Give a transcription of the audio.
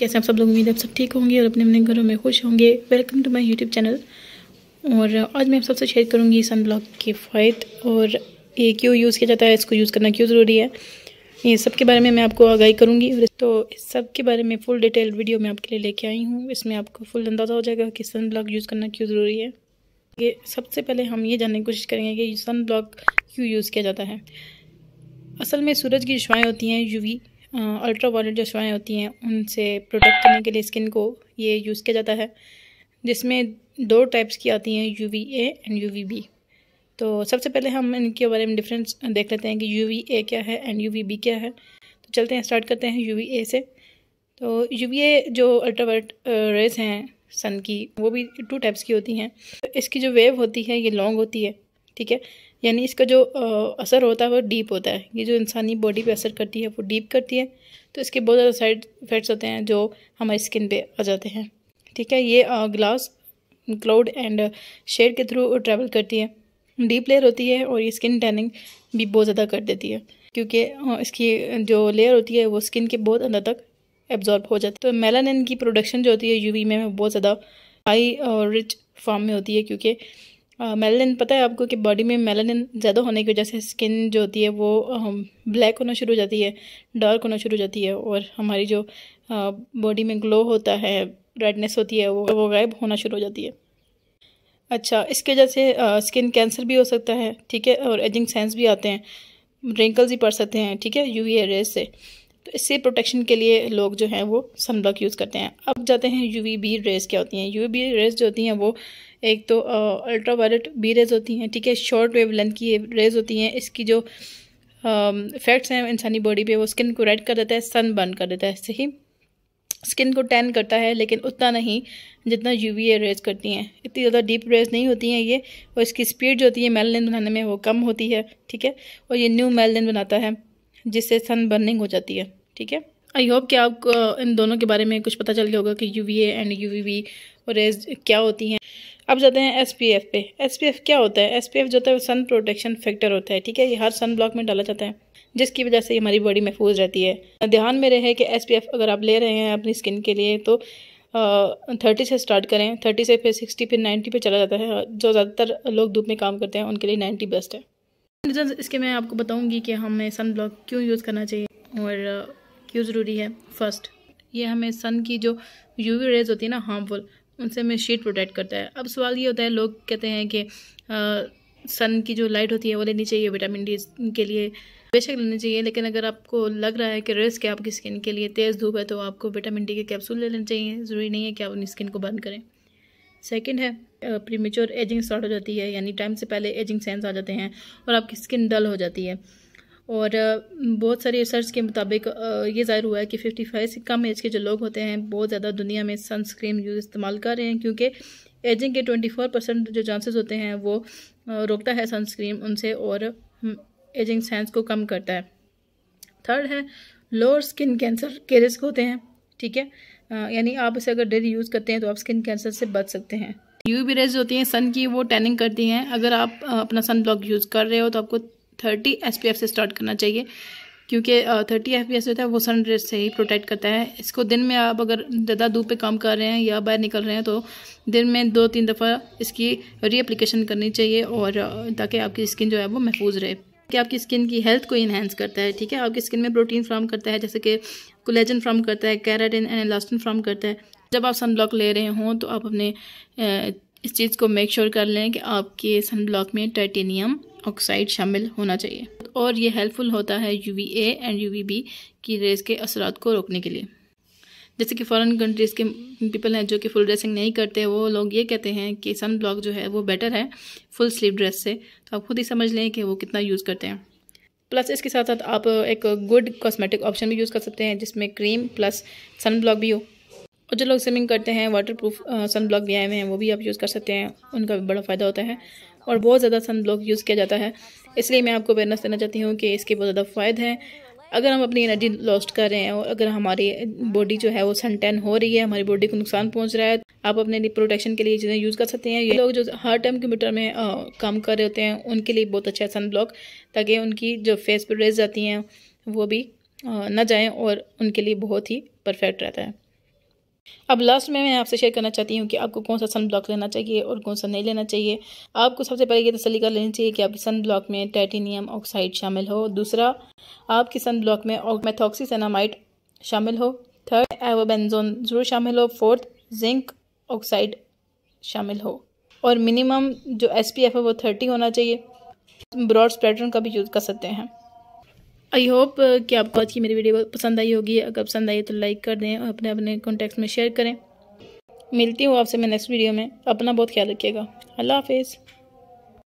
कैसे आप सब लोग उम्मीद आप सब ठीक होंगे और अपने अपने घरों में खुश होंगे welcome to my YouTube channel और आज मैं आप सबसे शेयर करूँगी सन ब्लॉक के फ़ायद और ये क्यों यूज़ किया जाता है इसको यूज़ करना क्यों ज़रूरी है ये सब के बारे में मैं आपको आगाही करूँगी और तो इस सब के बारे में फुल डिटेल वीडियो मैं आपके लिए लेके आई हूँ इसमें आपको फुल अंदाज़ा हो जाएगा कि सन ब्लॉक यूज़ करना क्यों ज़रूरी है ये सबसे पहले हम ये जानने की कोशिश करेंगे कि सन ब्लॉक क्यों यूज़ किया जाता है असल में सूरज की शाएँ होती हैं यूवी अल्ट्रा वायलेट जो शवाएँ होती हैं उनसे प्रोटेक्ट करने के लिए स्किन को ये यूज़ किया जाता है जिसमें दो टाइप्स की आती हैं U V A and U V B तो सबसे पहले हम इनके बारे में डिफरेंस देख लेते हैं कि यू वी ए क्या है एंड यू वी बी क्या है तो चलते हैं स्टार्ट करते हैं यू वी ए से तो यू वी ए जो अल्ट्रावायलेट रेज हैं सन की वो भी टू टाइप्स की होती हैं तो इसकी जो वेव होती है ये लॉन्ग होती है ठीक है यानी इसका जो असर होता है वो डीप होता है ये जो इंसानी बॉडी पे असर करती है वो डीप करती है तो इसके बहुत ज़्यादा साइड इफ़ेक्ट्स होते हैं जो हमारी स्किन पे आ जाते हैं ठीक है ये ग्लास क्लाउड एंड शेड के थ्रू ट्रैवल करती है डीप लेयर होती है और ये स्किन टैनिंग भी बहुत ज़्यादा कर देती है क्योंकि इसकी जो लेयर होती है वो स्किन के बहुत अंदर तक एब्जॉर्ब हो जाती है तो मेलानिन की प्रोडक्शन जो होती है यूवी में बहुत ज़्यादा हाई और रिच फॉर्म में होती है क्योंकि मेलानिन पता है आपको कि बॉडी में मेलानिन ज़्यादा होने की वजह से स्किन जो होती है वो ब्लैक होना शुरू हो जाती है डार्क होना शुरू हो जाती है और हमारी जो बॉडी में ग्लो होता है रेडनेस होती है वो वो गायब होना शुरू हो जाती है अच्छा इसकी वजह से स्किन कैंसर भी हो सकता है ठीक है और एजिंग सेंस भी आते हैं रिंकल्स भी पड़ सकते हैं ठीक है यू रेस e से तो इससे प्रोटेक्शन के लिए लोग जो हैं वो सनब्लॉक यूज़ करते हैं अब जाते हैं यू वी बी रेज क्या होती हैं यू वी बी रेज जो होती हैं वो एक तो अल्ट्रा वायलेट बी रेज होती हैं ठीक है शॉर्ट वेव लेंथ की रेज होती हैं इसकी जो इफेक्ट्स हैं इंसानी बॉडी पे वो स्किन को रेड कर देता है सन बर्न कर देता है सही स्किन को टैन करता है लेकिन उतना नहीं जितना यू वी रेज करती हैं इतनी ज़्यादा डीप रेज नहीं होती हैं ये और इसकी स्पीड जो होती है मेलिन बनाने में वो कम होती है ठीक है और ये न्यू मेलनिन बनाता है जिससे सन बर्निंग हो जाती है ठीक है आई होप कि आपको इन दोनों के बारे में कुछ पता चल गया होगा कि यू एंड यू वी क्या होती हैं अब जाते हैं एस पी एफ पे एस पी एफ क्या होता है एस पी एफ जो होता है वो सन प्रोटेक्शन फैक्टर होता है ठीक है ये हर सन ब्लॉक में डाला जाता है जिसकी वजह से हमारी बॉडी महफूज रहती है ध्यान में रहे कि एस पी एफ अगर आप ले रहे हैं अपनी स्किन के लिए तो थर्टी से स्टार्ट करें थर्टी से फिर सिक्सटी फिर नाइन्टी पे चला जाता है जो ज़्यादातर लोग धूप में काम करते हैं उनके लिए नाइन्टी बेस्ट है रीजन इसके मैं आपको बताऊंगी कि हमें सन ब्लॉक क्यों यूज़ करना चाहिए और क्यों ज़रूरी है फर्स्ट ये हमें सन की जो यूवी रेज होती है ना हार्मफुल उनसे हमें शीट प्रोटेक्ट करता है अब सवाल ये होता है लोग कहते हैं कि सन की जो लाइट होती है वो लेनी चाहिए विटामिन डी के लिए बेशक लेनी चाहिए लेकिन अगर आपको लग रहा है कि रिस्क है आपकी स्किन के लिए तेज़ धूप है तो आपको विटामिन डी के कैप्सूल ले लेने चाहिए ज़रूरी नहीं है कि आप अपनी स्किन को बंद करें सेकेंड है प्रीमेच्योर एजिंग स्टार्ट हो जाती है यानी टाइम से पहले एजिंग सेंस आ जाते हैं और आपकी स्किन डल हो जाती है और बहुत सारी रिसर्च के मुताबिक ये ज़ाहिर हुआ है कि 55 से कम एज के जो लोग होते हैं बहुत ज़्यादा दुनिया में सनस्क्रीन यूज़ इस्तेमाल कर रहे हैं क्योंकि एजिंग के 24 परसेंट जो चांसेस होते हैं वो रोकता है सनस्क्रीन उनसे और एजिंग हम्म, सेंस को कम करता है थर्ड है लोअर स्किन कैंसर के रिस्क होते हैं ठीक है यानी आप इसे अगर डेली यूज़ करते हैं तो आप स्किन कैंसर से बच सकते हैं यूवी रेज होती हैं सन की वो टैनिंग करती हैं अगर आप अपना सन ब्लॉक यूज़ कर रहे हो तो आपको थर्टी एस से स्टार्ट करना चाहिए क्योंकि थर्टी एफ जो होता है वो सन रेज से ही प्रोटेक्ट करता है इसको दिन में आप अगर ज़्यादा धूप पे काम कर रहे हैं या बाहर निकल रहे हैं तो दिन में दो तीन दफ़ा इसकी रीअप्लीकेशन करनी चाहिए और ताकि आपकी स्किन जो है वो महफूज रहे कि आपकी स्किन की हेल्थ को इन्हेंस करता है ठीक है आपकी स्किन में प्रोटीन फ्राम करता है जैसे कि कोलेजन फ्राम करता है कैराटिन एंड एलास्टिन फ्राम करता है जब आप सन ब्लॉक ले रहे हों तो आप अपने इस चीज़ को मेक श्योर कर लें कि आपके सन ब्लॉक में टाइटेनियम ऑक्साइड शामिल होना चाहिए और ये हेल्पफुल होता है U V and U V B की रेस के असरात को रोकने के लिए जैसे कि फ़ॉरन कंट्रीज़ के पीपल हैं जो कि फुल ड्रेसिंग नहीं करते वो लोग ये कहते हैं कि सन ब्लॉक जो है वो बेटर है फुल स्लीव ड्रेस से तो आप खुद ही समझ लें कि वो कितना यूज़ करते हैं प्लस इसके साथ साथ आप एक गुड कॉस्मेटिक ऑप्शन भी यूज़ कर सकते हैं जिसमें क्रीम प्लस सन ब्लॉक भी हो और जो लोग स्विमिंग करते हैं वाटर प्रूफ सन ब्लॉक भी आए हुए हैं वो भी आप यूज़ कर सकते हैं उनका भी बड़ा फ़ायदा होता है और बहुत ज़्यादा सन ब्लॉक यूज़ किया जाता है इसलिए मैं आपको अवेयरनेस देना चाहती हूँ कि इसके बहुत ज़्यादा फ़ायदे हैं अगर हम अपनी एनर्जी लॉस्ट कर रहे हैं और अगर हमारी बॉडी जो है वो सन टैन हो रही है हमारी बॉडी को नुकसान पहुंच रहा है आप अपने प्रोटेक्शन के लिए चीज़ें यूज़ कर सकते हैं ये लोग जो हर टाइम कंप्यूटर में आ, काम कर रहे होते हैं उनके लिए बहुत अच्छा है सन ब्लॉक ताकि उनकी जो फेस पर रेस जाती हैं वो भी आ, ना जाएँ और उनके लिए बहुत ही परफेक्ट रहता है अब लास्ट में मैं आपसे शेयर करना चाहती हूँ कि आपको कौन सा सन ब्लॉक लेना चाहिए और कौन सा नहीं लेना चाहिए आपको सबसे पहले ये तसली कर लेनी चाहिए कि आपके सन ब्लॉक में टाइटेनियम ऑक्साइड शामिल हो दूसरा आपके सन ब्लॉक में मेथॉक्सीनामाइड शामिल हो थर्ड एवोबेंजोन जरूर शामिल हो फोर्थ जिंक ऑक्साइड शामिल हो और मिनिमम जो एस पी एफ है वो थर्टी होना चाहिए ब्रॉड स्प्रेडर का भी यूज़ कर सकते हैं आई होप कि आपको आज की मेरी वीडियो पसंद आई होगी अगर पसंद आई तो लाइक कर दें और अपने अपने कॉन्टेक्ट में शेयर करें मिलती हूँ आपसे मैं नेक्स्ट वीडियो में अपना बहुत ख्याल रखिएगा अल्लाह हाफिज़